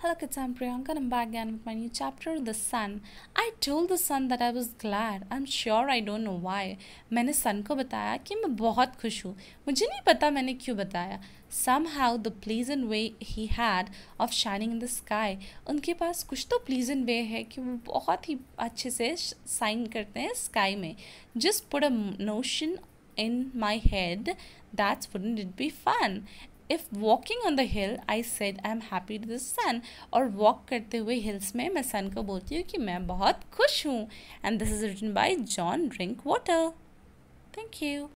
Hello kids, I'm Priyanka and I'm back again with my new chapter, The Sun. I told the sun that I was glad. I'm sure I don't know why. मैंने सन को बताया कि मैं बहुत खुश हूँ मुझे नहीं पता मैंने क्यों बताया somehow the pleasant way he had of shining in the sky उनके पास कुछ तो pleasant way है कि वो बहुत ही अच्छे से shine करते हैं sky में Just put a notion in my head that wouldn't it be fun if walking on the hill I said I am happy to the sun or walk karte hui hills mein main sun ko bolti hu ki main bahut khush hu and this is written by John Drinkwater thank you